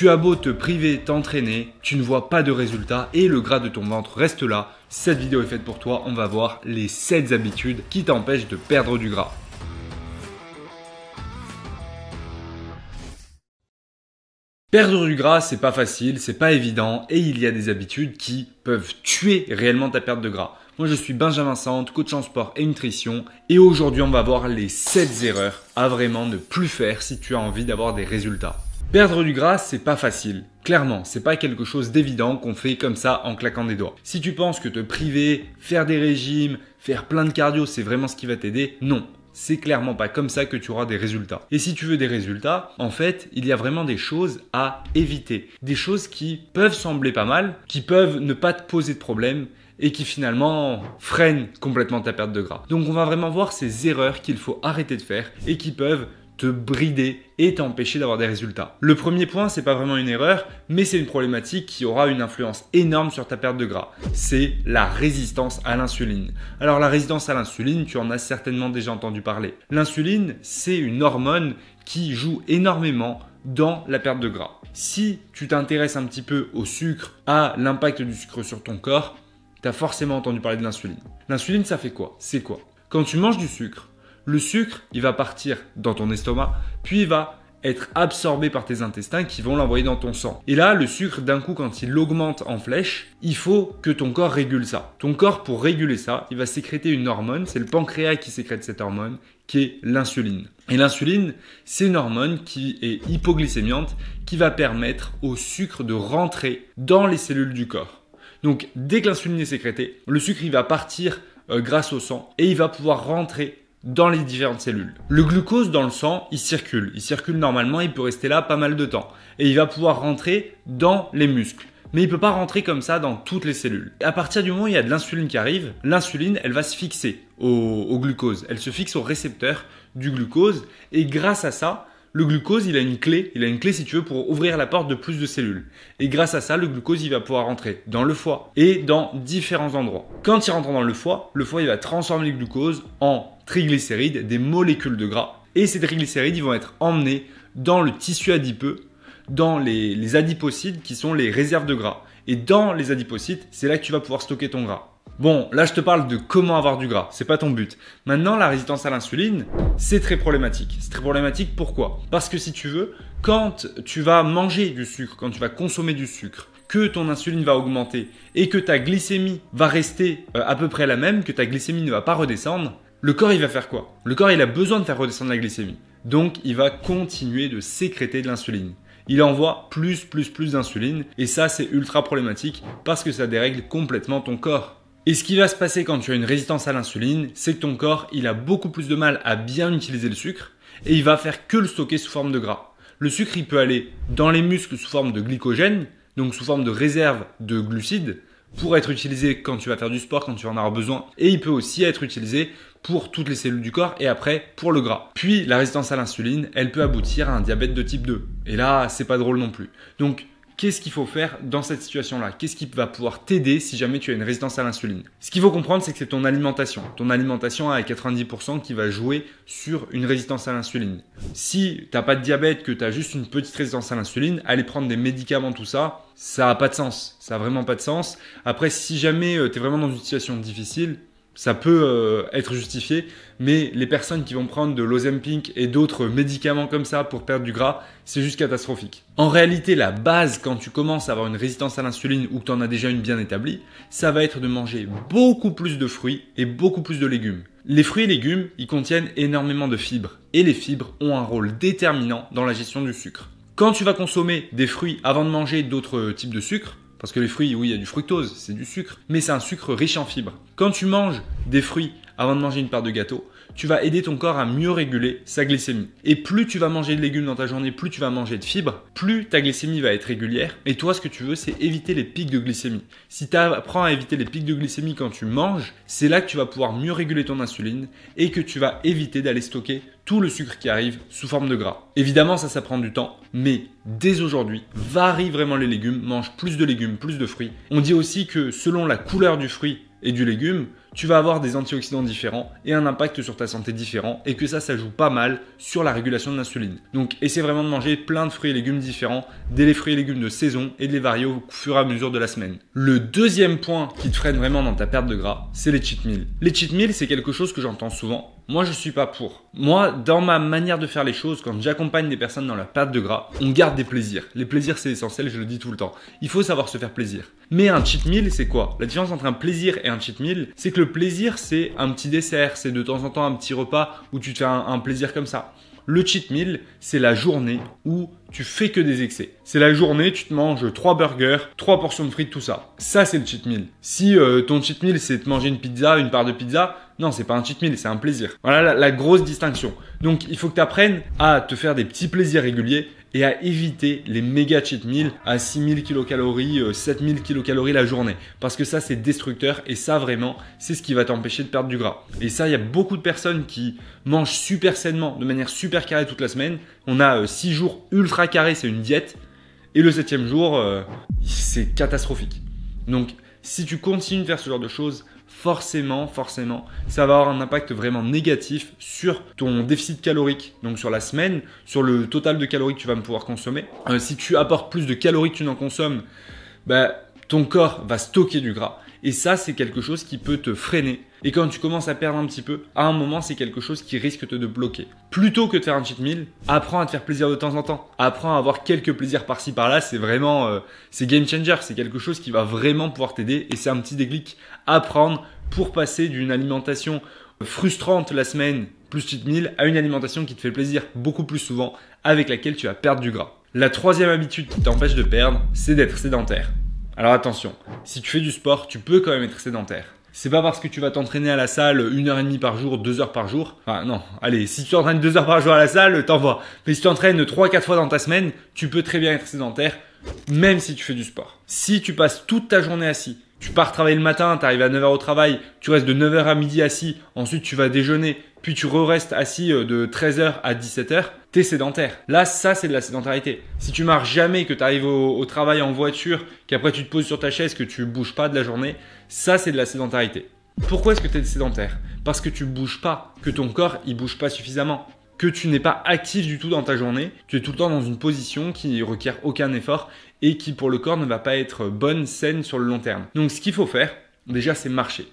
Tu as beau te priver, t'entraîner, tu ne vois pas de résultats et le gras de ton ventre reste là. Cette vidéo est faite pour toi, on va voir les 7 habitudes qui t'empêchent de perdre du gras. Perdre du gras, c'est pas facile, c'est pas évident et il y a des habitudes qui peuvent tuer réellement ta perte de gras. Moi, je suis Benjamin Sante, coach en sport et nutrition et aujourd'hui, on va voir les 7 erreurs à vraiment ne plus faire si tu as envie d'avoir des résultats. Perdre du gras, c'est pas facile. Clairement, c'est pas quelque chose d'évident qu'on fait comme ça en claquant des doigts. Si tu penses que te priver, faire des régimes, faire plein de cardio, c'est vraiment ce qui va t'aider, non. C'est clairement pas comme ça que tu auras des résultats. Et si tu veux des résultats, en fait, il y a vraiment des choses à éviter. Des choses qui peuvent sembler pas mal, qui peuvent ne pas te poser de problème, et qui finalement freinent complètement ta perte de gras. Donc on va vraiment voir ces erreurs qu'il faut arrêter de faire et qui peuvent te brider et t'empêcher d'avoir des résultats. Le premier point, c'est pas vraiment une erreur, mais c'est une problématique qui aura une influence énorme sur ta perte de gras. C'est la résistance à l'insuline. Alors la résistance à l'insuline, tu en as certainement déjà entendu parler. L'insuline, c'est une hormone qui joue énormément dans la perte de gras. Si tu t'intéresses un petit peu au sucre, à l'impact du sucre sur ton corps, tu as forcément entendu parler de l'insuline. L'insuline, ça fait quoi C'est quoi Quand tu manges du sucre, le sucre, il va partir dans ton estomac, puis il va être absorbé par tes intestins qui vont l'envoyer dans ton sang. Et là, le sucre, d'un coup, quand il augmente en flèche, il faut que ton corps régule ça. Ton corps, pour réguler ça, il va sécréter une hormone, c'est le pancréas qui sécrète cette hormone, qui est l'insuline. Et l'insuline, c'est une hormone qui est hypoglycémiante, qui va permettre au sucre de rentrer dans les cellules du corps. Donc, dès que l'insuline est sécrétée, le sucre, il va partir euh, grâce au sang et il va pouvoir rentrer dans les différentes cellules. Le glucose dans le sang, il circule. Il circule normalement, il peut rester là pas mal de temps. Et il va pouvoir rentrer dans les muscles. Mais il ne peut pas rentrer comme ça dans toutes les cellules. À partir du moment où il y a de l'insuline qui arrive, l'insuline, elle va se fixer au, au, glucose. Elle se fixe au récepteur du glucose. Et grâce à ça, le glucose, il a une clé, il a une clé si tu veux pour ouvrir la porte de plus de cellules. Et grâce à ça, le glucose, il va pouvoir rentrer dans le foie et dans différents endroits. Quand il rentre dans le foie, le foie, il va transformer le glucose en triglycérides, des molécules de gras. Et ces triglycérides, ils vont être emmenés dans le tissu adipeux, dans les, les adipocytes qui sont les réserves de gras. Et dans les adipocytes, c'est là que tu vas pouvoir stocker ton gras. Bon, là je te parle de comment avoir du gras, c'est pas ton but. Maintenant, la résistance à l'insuline, c'est très problématique. C'est très problématique pourquoi Parce que si tu veux, quand tu vas manger du sucre, quand tu vas consommer du sucre, que ton insuline va augmenter et que ta glycémie va rester euh, à peu près la même, que ta glycémie ne va pas redescendre, le corps il va faire quoi Le corps il a besoin de faire redescendre la glycémie. Donc il va continuer de sécréter de l'insuline il envoie plus, plus, plus d'insuline. Et ça, c'est ultra problématique parce que ça dérègle complètement ton corps. Et ce qui va se passer quand tu as une résistance à l'insuline, c'est que ton corps, il a beaucoup plus de mal à bien utiliser le sucre et il va faire que le stocker sous forme de gras. Le sucre, il peut aller dans les muscles sous forme de glycogène, donc sous forme de réserve de glucides, pour être utilisé quand tu vas faire du sport, quand tu en auras besoin, et il peut aussi être utilisé pour toutes les cellules du corps et après pour le gras. Puis la résistance à l'insuline, elle peut aboutir à un diabète de type 2. Et là, c'est pas drôle non plus. Donc qu'est-ce qu'il faut faire dans cette situation-là Qu'est-ce qui va pouvoir t'aider si jamais tu as une résistance à l'insuline Ce qu'il faut comprendre, c'est que c'est ton alimentation. Ton alimentation à 90% qui va jouer sur une résistance à l'insuline. Si t'as pas de diabète, que tu as juste une petite résistance à l'insuline, aller prendre des médicaments, tout ça, ça n'a pas de sens. Ça n'a vraiment pas de sens. Après, si jamais euh, tu es vraiment dans une situation difficile, ça peut euh, être justifié, mais les personnes qui vont prendre de l'Ozempic et d'autres médicaments comme ça pour perdre du gras, c'est juste catastrophique. En réalité, la base quand tu commences à avoir une résistance à l'insuline ou que tu en as déjà une bien établie, ça va être de manger beaucoup plus de fruits et beaucoup plus de légumes. Les fruits et légumes, ils contiennent énormément de fibres et les fibres ont un rôle déterminant dans la gestion du sucre. Quand tu vas consommer des fruits avant de manger d'autres types de sucre, parce que les fruits, oui, il y a du fructose, c'est du sucre, mais c'est un sucre riche en fibres. Quand tu manges des fruits avant de manger une part de gâteau, tu vas aider ton corps à mieux réguler sa glycémie. Et plus tu vas manger de légumes dans ta journée, plus tu vas manger de fibres, plus ta glycémie va être régulière. Et toi, ce que tu veux, c'est éviter les pics de glycémie. Si tu apprends à éviter les pics de glycémie quand tu manges, c'est là que tu vas pouvoir mieux réguler ton insuline et que tu vas éviter d'aller stocker tout le sucre qui arrive sous forme de gras. Évidemment, ça, ça prend du temps, mais dès aujourd'hui, varie vraiment les légumes, mange plus de légumes, plus de fruits. On dit aussi que selon la couleur du fruit et du légume, tu vas avoir des antioxydants différents et un impact sur ta santé différent et que ça, ça joue pas mal sur la régulation de l'insuline. Donc essaie vraiment de manger plein de fruits et légumes différents, dès les fruits et légumes de saison et de les varier au fur et à mesure de la semaine. Le deuxième point qui te freine vraiment dans ta perte de gras, c'est les cheat meals. Les cheat meals, c'est quelque chose que j'entends souvent moi, je suis pas pour. Moi, dans ma manière de faire les choses, quand j'accompagne des personnes dans la perte de gras, on garde des plaisirs. Les plaisirs, c'est essentiel, je le dis tout le temps. Il faut savoir se faire plaisir. Mais un cheat meal, c'est quoi La différence entre un plaisir et un cheat meal, c'est que le plaisir, c'est un petit dessert, c'est de temps en temps un petit repas où tu te fais un plaisir comme ça. Le cheat meal, c'est la journée où tu fais que des excès. C'est la journée, tu te manges trois burgers, trois portions de frites, tout ça. Ça, c'est le cheat meal. Si euh, ton cheat meal, c'est de manger une pizza, une part de pizza, non, c'est pas un cheat meal, c'est un plaisir. Voilà la, la grosse distinction. Donc, il faut que tu apprennes à te faire des petits plaisirs réguliers et à éviter les méga cheat meals à 6000 kcal, 7000 kcal la journée. Parce que ça, c'est destructeur et ça, vraiment, c'est ce qui va t'empêcher de perdre du gras. Et ça, il y a beaucoup de personnes qui mangent super sainement, de manière super carrée toute la semaine. On a 6 euh, jours ultra carrés, c'est une diète. Et le septième jour, euh, c'est catastrophique. Donc, si tu continues de faire ce genre de choses, forcément, forcément, ça va avoir un impact vraiment négatif sur ton déficit calorique, donc sur la semaine, sur le total de calories que tu vas pouvoir consommer. Euh, si tu apportes plus de calories que tu n'en consommes, bah, ton corps va stocker du gras. Et ça, c'est quelque chose qui peut te freiner et quand tu commences à perdre un petit peu, à un moment, c'est quelque chose qui risque de te bloquer. Plutôt que de faire un cheat meal, apprends à te faire plaisir de temps en temps. Apprends à avoir quelques plaisirs par-ci par-là. C'est vraiment, euh, c'est game changer. C'est quelque chose qui va vraiment pouvoir t'aider et c'est un petit déclic à prendre pour passer d'une alimentation frustrante la semaine plus cheat meal à une alimentation qui te fait plaisir beaucoup plus souvent avec laquelle tu vas perdre du gras. La troisième habitude qui t'empêche de perdre, c'est d'être sédentaire. Alors attention, si tu fais du sport, tu peux quand même être sédentaire. C'est pas parce que tu vas t'entraîner à la salle une heure et demie par jour, deux heures par jour. Enfin, non. Allez, si tu t'entraînes deux heures par jour à la salle, t'en Mais si tu t'entraînes trois, quatre fois dans ta semaine, tu peux très bien être sédentaire, même si tu fais du sport. Si tu passes toute ta journée assis, tu pars travailler le matin, tu arrives à 9h au travail, tu restes de 9h à midi assis, ensuite tu vas déjeuner, puis tu restes assis euh, de 13h à 17h, t'es sédentaire. Là, ça, c'est de la sédentarité. Si tu marches jamais, que tu arrives au, travail en voiture, qu'après tu te poses sur ta chaise, que tu bouges pas de la journée, ça, c'est de la sédentarité. Pourquoi est-ce que tu es sédentaire Parce que tu bouges pas, que ton corps, il bouge pas suffisamment que tu n'es pas actif du tout dans ta journée, tu es tout le temps dans une position qui ne requiert aucun effort et qui pour le corps ne va pas être bonne, saine sur le long terme. Donc ce qu'il faut faire, déjà c'est marcher.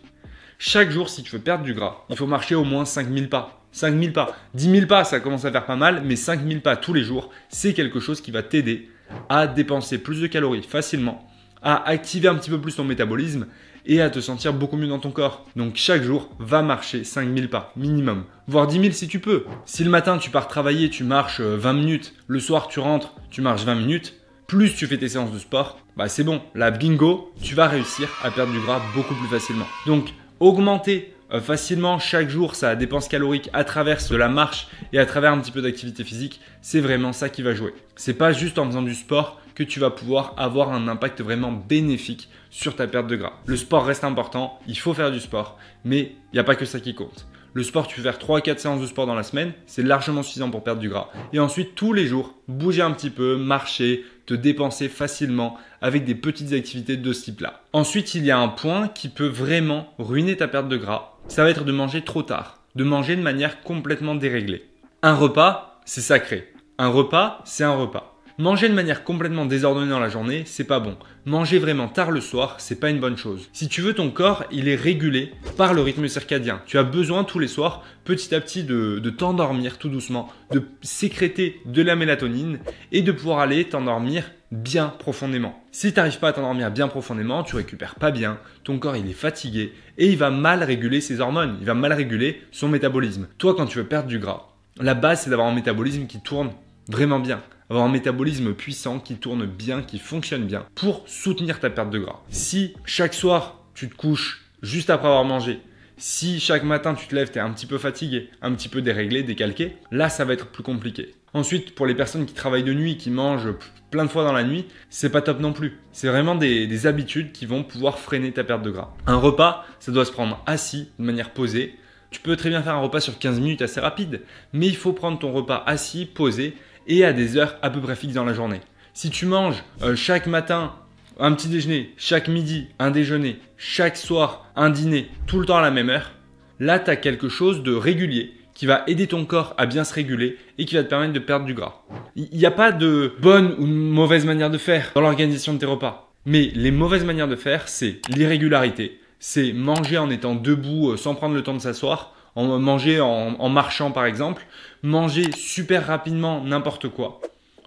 Chaque jour, si tu veux perdre du gras, il faut marcher au moins 5000 pas. 5000 pas. 10 000 pas, ça commence à faire pas mal, mais 5000 pas tous les jours, c'est quelque chose qui va t'aider à dépenser plus de calories facilement, à activer un petit peu plus ton métabolisme et à te sentir beaucoup mieux dans ton corps. Donc chaque jour, va marcher 5000 pas minimum, voire 10 000 si tu peux. Si le matin tu pars travailler, tu marches 20 euh, minutes, le soir tu rentres, tu marches 20 minutes, plus tu fais tes séances de sport, bah c'est bon, la bingo, tu vas réussir à perdre du gras beaucoup plus facilement. Donc augmenter euh, facilement chaque jour sa dépense calorique à travers de la marche et à travers un petit peu d'activité physique, c'est vraiment ça qui va jouer. C'est pas juste en faisant du sport que tu vas pouvoir avoir un impact vraiment bénéfique sur ta perte de gras. Le sport reste important, il faut faire du sport, mais il n'y a pas que ça qui compte. Le sport, tu peux faire 3-4 séances de sport dans la semaine, c'est largement suffisant pour perdre du gras. Et ensuite, tous les jours, bouger un petit peu, marcher, te dépenser facilement avec des petites activités de ce type-là. Ensuite, il y a un point qui peut vraiment ruiner ta perte de gras, ça va être de manger trop tard, de manger de manière complètement déréglée. Un repas, c'est sacré. Un repas, c'est un repas. Manger de manière complètement désordonnée dans la journée, c'est pas bon. Manger vraiment tard le soir, c'est pas une bonne chose. Si tu veux ton corps, il est régulé par le rythme circadien. Tu as besoin tous les soirs, petit à petit, de, t'endormir tout doucement, de sécréter de la mélatonine et de pouvoir aller t'endormir bien profondément. Si tu n'arrives pas à t'endormir bien profondément, tu récupères pas bien, ton corps il est fatigué et il va mal réguler ses hormones, il va mal réguler son métabolisme. Toi quand tu veux perdre du gras, la base c'est d'avoir un métabolisme qui tourne vraiment bien avoir un métabolisme puissant qui tourne bien, qui fonctionne bien pour soutenir ta perte de gras. Si chaque soir tu te couches juste après avoir mangé, si chaque matin tu te lèves, tu es un petit peu fatigué, un petit peu déréglé, décalqué, là ça va être plus compliqué. Ensuite, pour les personnes qui travaillent de nuit, qui mangent plein de fois dans la nuit, c'est pas top non plus. C'est vraiment des, des, habitudes qui vont pouvoir freiner ta perte de gras. Un repas, ça doit se prendre assis, de manière posée. Tu peux très bien faire un repas sur 15 minutes assez rapide, mais il faut prendre ton repas assis, posé, et à des heures à peu près fixes dans la journée. Si tu manges euh, chaque matin un petit déjeuner, chaque midi un déjeuner, chaque soir un dîner, tout le temps à la même heure, là tu as quelque chose de régulier qui va aider ton corps à bien se réguler et qui va te permettre de perdre du gras. Il n'y a pas de bonne ou de mauvaise manière de faire dans l'organisation de tes repas. Mais les mauvaises manières de faire, c'est l'irrégularité. C'est manger en étant debout euh, sans prendre le temps de s'asseoir, en euh, manger en marchant par exemple, manger super rapidement n'importe quoi.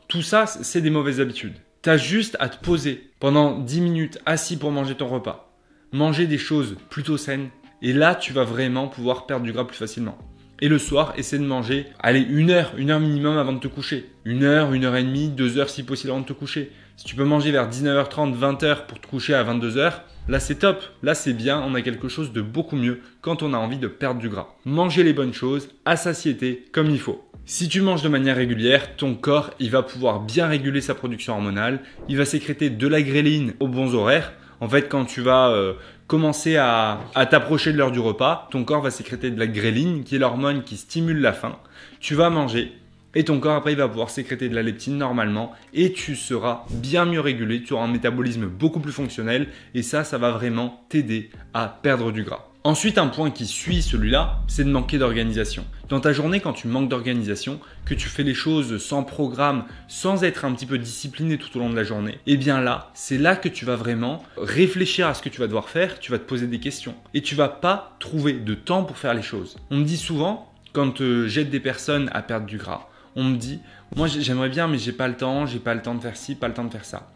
Tout ça, c'est des mauvaises habitudes. T'as juste à te poser pendant 10 minutes assis pour manger ton repas. Manger des choses plutôt saines. Et là, tu vas vraiment pouvoir perdre du gras plus facilement. Et le soir, essaie de manger, allez, une heure, une heure minimum avant de te coucher. Une heure, une heure et demie, deux heures si possible avant de te coucher. Si tu peux manger vers 19h30, 20h pour te coucher à 22h, là c'est top, là c'est bien, on a quelque chose de beaucoup mieux quand on a envie de perdre du gras. Manger les bonnes choses, à satiété, comme il faut. Si tu manges de manière régulière, ton corps, il va pouvoir bien réguler sa production hormonale, il va sécréter de la gréline aux bons horaires. En fait, quand tu vas, euh, commencer à, t'approcher de l'heure du repas, ton corps va sécréter de la gréline qui est l'hormone qui stimule la faim. Tu vas manger, et ton corps après il va pouvoir sécréter de la leptine normalement et tu seras bien mieux régulé, tu auras un métabolisme beaucoup plus fonctionnel et ça ça va vraiment t'aider à perdre du gras. Ensuite, un point qui suit celui-là, c'est de manquer d'organisation. Dans ta journée, quand tu manques d'organisation, que tu fais les choses sans programme, sans être un petit peu discipliné tout au long de la journée, eh bien là, c'est là que tu vas vraiment réfléchir à ce que tu vas devoir faire, tu vas te poser des questions et tu vas pas trouver de temps pour faire les choses. On me dit souvent, quand euh, j'aide des personnes à perdre du gras, on me dit, moi j'aimerais bien, mais j'ai pas le temps, j'ai pas le temps de faire ci, pas le temps de faire ça.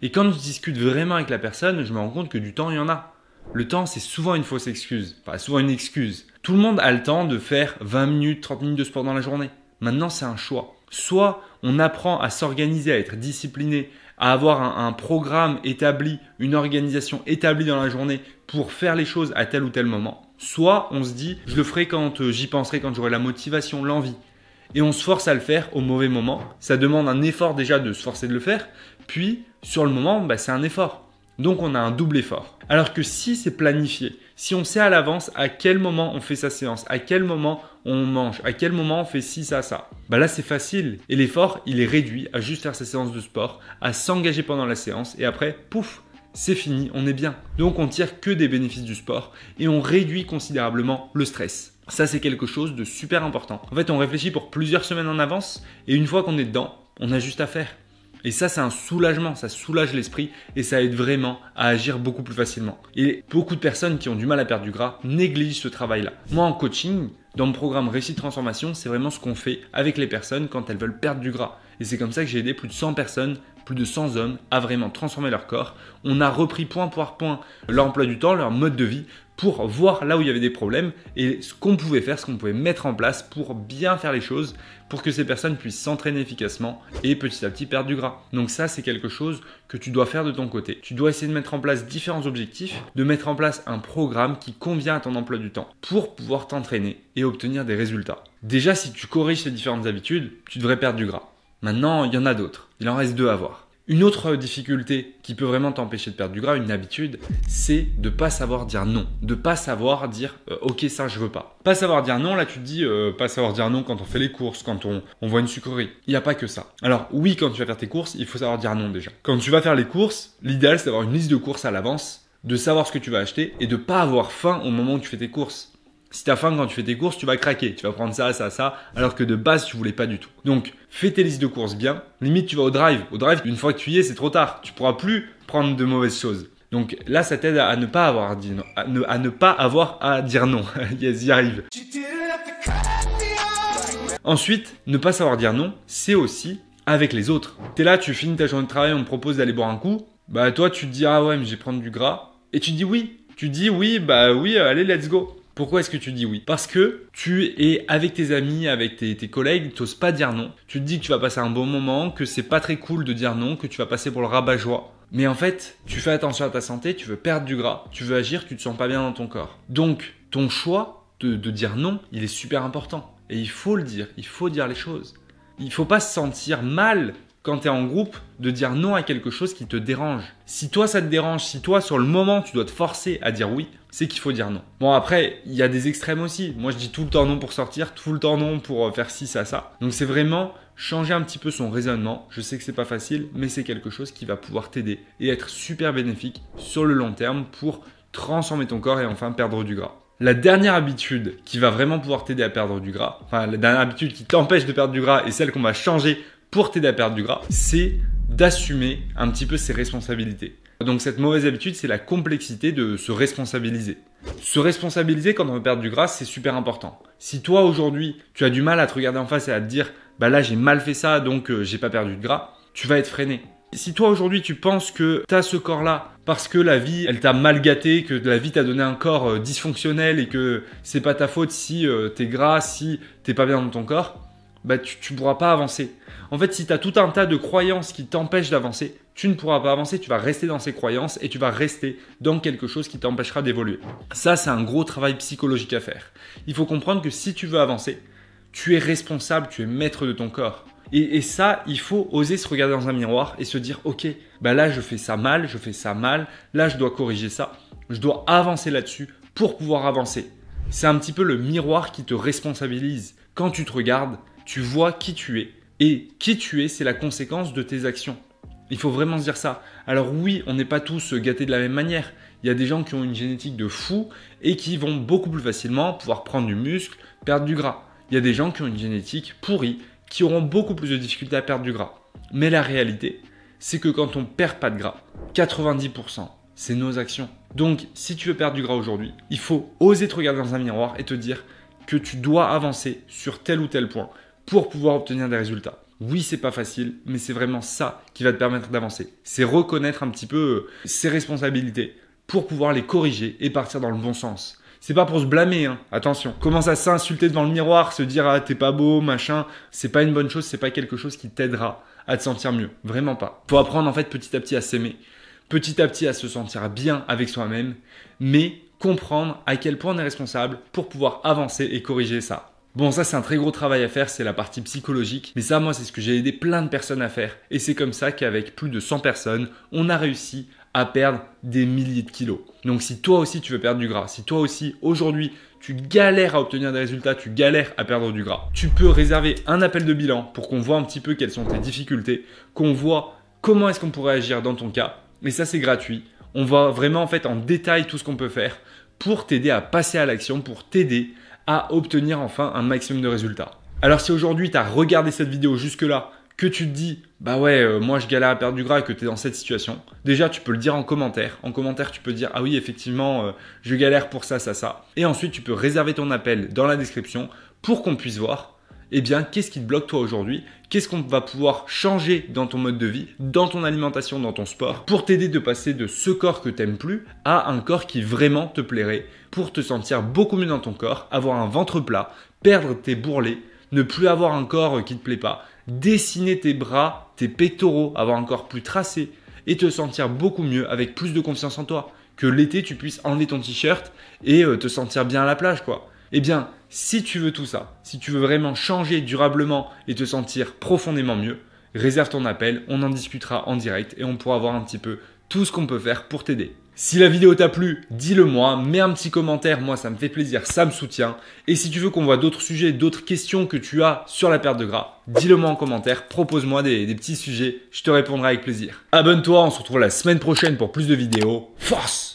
Et quand je discute vraiment avec la personne, je me rends compte que du temps, il y en a. Le temps, c'est souvent une fausse excuse, enfin souvent une excuse. Tout le monde a le temps de faire 20 minutes, 30 minutes de sport dans la journée. Maintenant, c'est un choix. Soit on apprend à s'organiser, à être discipliné, à avoir un, programme établi, une organisation établie dans la journée pour faire les choses à tel ou tel moment. Soit on se dit, je le ferai quand euh, j'y penserai, quand j'aurai la motivation, l'envie. Et on se force à le faire au mauvais moment. Ça demande un effort déjà de se forcer de le faire. Puis, sur le moment, bah, c'est un effort. Donc on a un double effort. Alors que si c'est planifié, si on sait à l'avance à quel moment on fait sa séance, à quel moment on mange, à quel moment on fait ci, ça, ça, bah là c'est facile. Et l'effort, il est réduit à juste faire sa séance de sport, à s'engager pendant la séance et après, pouf, c'est fini, on est bien. Donc on tire que des bénéfices du sport et on réduit considérablement le stress. Ça c'est quelque chose de super important. En fait, on réfléchit pour plusieurs semaines en avance et une fois qu'on est dedans, on a juste à faire. Et ça, c'est un soulagement, ça soulage l'esprit et ça aide vraiment à agir beaucoup plus facilement. Et beaucoup de personnes qui ont du mal à perdre du gras négligent ce travail-là. Moi, en coaching, dans mon programme Récit Transformation, c'est vraiment ce qu'on fait avec les personnes quand elles veulent perdre du gras. Et c'est comme ça que j'ai aidé plus de 100 personnes plus de 100 hommes a vraiment transformé leur corps. On a repris point par point leur emploi du temps, leur mode de vie, pour voir là où il y avait des problèmes et ce qu'on pouvait faire, ce qu'on pouvait mettre en place pour bien faire les choses, pour que ces personnes puissent s'entraîner efficacement et petit à petit perdre du gras. Donc ça, c'est quelque chose que tu dois faire de ton côté. Tu dois essayer de mettre en place différents objectifs, de mettre en place un programme qui convient à ton emploi du temps pour pouvoir t'entraîner et obtenir des résultats. Déjà, si tu corriges ces différentes habitudes, tu devrais perdre du gras. Maintenant, il y en a d'autres. Il en reste deux à voir. Une autre difficulté qui peut vraiment t'empêcher de perdre du gras, une habitude, c'est de pas savoir dire non, de pas savoir dire euh, ok ça je ne veux pas. Pas savoir dire non, là tu te dis euh, pas savoir dire non quand on fait les courses, quand on, on voit une sucrerie. Il n'y a pas que ça. Alors oui, quand tu vas faire tes courses, il faut savoir dire non déjà. Quand tu vas faire les courses, l'idéal c'est d'avoir une liste de courses à l'avance, de savoir ce que tu vas acheter et de pas avoir faim au moment où tu fais tes courses si t'as faim quand tu fais tes courses, tu vas craquer, tu vas prendre ça, ça, ça, alors que de base tu voulais pas du tout. Donc fais tes listes de courses bien. Limite tu vas au drive. Au drive, une fois que tu y es, c'est trop tard. Tu pourras plus prendre de mauvaises choses. Donc là, ça t'aide à ne pas avoir à, dire non, à, yes, y arrive. Ensuite, ne pas savoir dire non, c'est aussi avec les autres. T'es là, tu finis ta journée de travail, on te propose d'aller boire un coup. Bah toi, tu te dis ah ouais, mais je vais prendre du gras. Et tu dis oui. Tu dis oui, bah oui, allez, let's go. Pourquoi est-ce que tu dis oui Parce que tu es avec tes amis, avec tes, collègues, tu n'oses pas dire non. Tu te dis que tu vas passer un bon moment, que c'est pas très cool de dire non, que tu vas passer pour le rabat-joie. Mais en fait, tu fais attention à ta santé, tu veux perdre du gras, tu veux agir, tu te sens pas bien dans ton corps. Donc, ton choix de, dire non, il est super important. Et il faut le dire, il faut dire les choses. Il ne faut pas se sentir mal quand tu es en groupe, de dire non à quelque chose qui te dérange. Si toi ça te dérange, si toi sur le moment tu dois te forcer à dire oui, c'est qu'il faut dire non. Bon après, il y a des extrêmes aussi. Moi je dis tout le temps non pour sortir, tout le temps non pour euh, faire ci, ça, ça. Donc c'est vraiment changer un petit peu son raisonnement. Je sais que c'est pas facile, mais c'est quelque chose qui va pouvoir t'aider et être super bénéfique sur le long terme pour transformer ton corps et enfin perdre du gras. La dernière habitude qui va vraiment pouvoir t'aider à perdre du gras, enfin la dernière habitude qui t'empêche de perdre du gras et celle qu'on va changer pour t'aider à perdre du gras, c'est d'assumer un petit peu ses responsabilités. Donc cette mauvaise habitude, c'est la complexité de se responsabiliser. Se responsabiliser quand on veut perdre du gras, c'est super important. Si toi aujourd'hui, tu as du mal à te regarder en face et à te dire, bah là j'ai mal fait ça, donc je euh, j'ai pas perdu de gras, tu vas être freiné. Si toi aujourd'hui tu penses que tu as ce corps-là parce que la vie elle t'a mal gâté, que la vie t'a donné un corps euh, dysfonctionnel et que c'est pas ta faute si euh, t'es gras, si t'es pas bien dans ton corps, bah, tu ne pourras pas avancer. En fait, si tu as tout un tas de croyances qui t'empêchent d'avancer, tu ne pourras pas avancer, tu vas rester dans ces croyances et tu vas rester dans quelque chose qui t'empêchera d'évoluer. Ça, c'est un gros travail psychologique à faire. Il faut comprendre que si tu veux avancer, tu es responsable, tu es maître de ton corps. Et, et, ça, il faut oser se regarder dans un miroir et se dire, ok, bah là je fais ça mal, je fais ça mal, là je dois corriger ça, je dois avancer là-dessus pour pouvoir avancer. C'est un petit peu le miroir qui te responsabilise. Quand tu te regardes, tu vois qui tu es. Et qui tu es, c'est la conséquence de tes actions. Il faut vraiment se dire ça. Alors oui, on n'est pas tous gâtés de la même manière. Il y a des gens qui ont une génétique de fou et qui vont beaucoup plus facilement pouvoir prendre du muscle, perdre du gras. Il y a des gens qui ont une génétique pourrie, qui auront beaucoup plus de difficultés à perdre du gras. Mais la réalité, c'est que quand on ne perd pas de gras, 90%, c'est nos actions. Donc si tu veux perdre du gras aujourd'hui, il faut oser te regarder dans un miroir et te dire que tu dois avancer sur tel ou tel point, pour pouvoir obtenir des résultats. Oui, c'est pas facile, mais c'est vraiment ça qui va te permettre d'avancer. C'est reconnaître un petit peu euh, ses responsabilités pour pouvoir les corriger et partir dans le bon sens. C'est pas pour se blâmer, hein. attention. Commence à s'insulter devant le miroir, se dire ah t'es pas beau, machin. C'est pas une bonne chose, c'est pas quelque chose qui t'aidera à te sentir mieux, vraiment pas. Faut apprendre en fait petit à petit à s'aimer, petit à petit à se sentir bien avec soi-même, mais comprendre à quel point on est responsable pour pouvoir avancer et corriger ça. Bon, ça c'est un très gros travail à faire, c'est la partie psychologique, mais ça moi c'est ce que j'ai aidé plein de personnes à faire. Et c'est comme ça qu'avec plus de 100 personnes, on a réussi à perdre des milliers de kilos. Donc si toi aussi tu veux perdre du gras, si toi aussi aujourd'hui tu galères à obtenir des résultats, tu galères à perdre du gras, tu peux réserver un appel de bilan pour qu'on voit un petit peu quelles sont tes difficultés, qu'on voit comment est-ce qu'on pourrait agir dans ton cas. Mais ça c'est gratuit. On voit vraiment en fait en détail tout ce qu'on peut faire pour t'aider à passer à l'action, pour t'aider à obtenir enfin un maximum de résultats. Alors si aujourd'hui tu as regardé cette vidéo jusque-là, que tu te dis bah ouais euh, moi je galère à perdre du gras et que tu es dans cette situation, déjà tu peux le dire en commentaire. En commentaire tu peux dire ah oui effectivement euh, je galère pour ça ça ça. Et ensuite tu peux réserver ton appel dans la description pour qu'on puisse voir eh bien, qu'est-ce qui te bloque toi aujourd'hui Qu'est-ce qu'on va pouvoir changer dans ton mode de vie, dans ton alimentation, dans ton sport, pour t'aider de passer de ce corps que t'aimes plus à un corps qui vraiment te plairait, pour te sentir beaucoup mieux dans ton corps, avoir un ventre plat, perdre tes bourrelets, ne plus avoir un corps qui te plaît pas, dessiner tes bras, tes pectoraux, avoir un corps plus tracé et te sentir beaucoup mieux avec plus de confiance en toi. Que l'été tu puisses enlever ton t-shirt et euh, te sentir bien à la plage quoi. Eh bien, si tu veux tout ça, si tu veux vraiment changer durablement et te sentir profondément mieux, réserve ton appel, on en discutera en direct et on pourra voir un petit peu tout ce qu'on peut faire pour t'aider. Si la vidéo t'a plu, dis-le moi, mets un petit commentaire, moi ça me fait plaisir, ça me soutient. Et si tu veux qu'on voit d'autres sujets, d'autres questions que tu as sur la perte de gras, dis-le moi en commentaire, propose-moi des, des petits sujets, je te répondrai avec plaisir. Abonne-toi, on se retrouve la semaine prochaine pour plus de vidéos. Force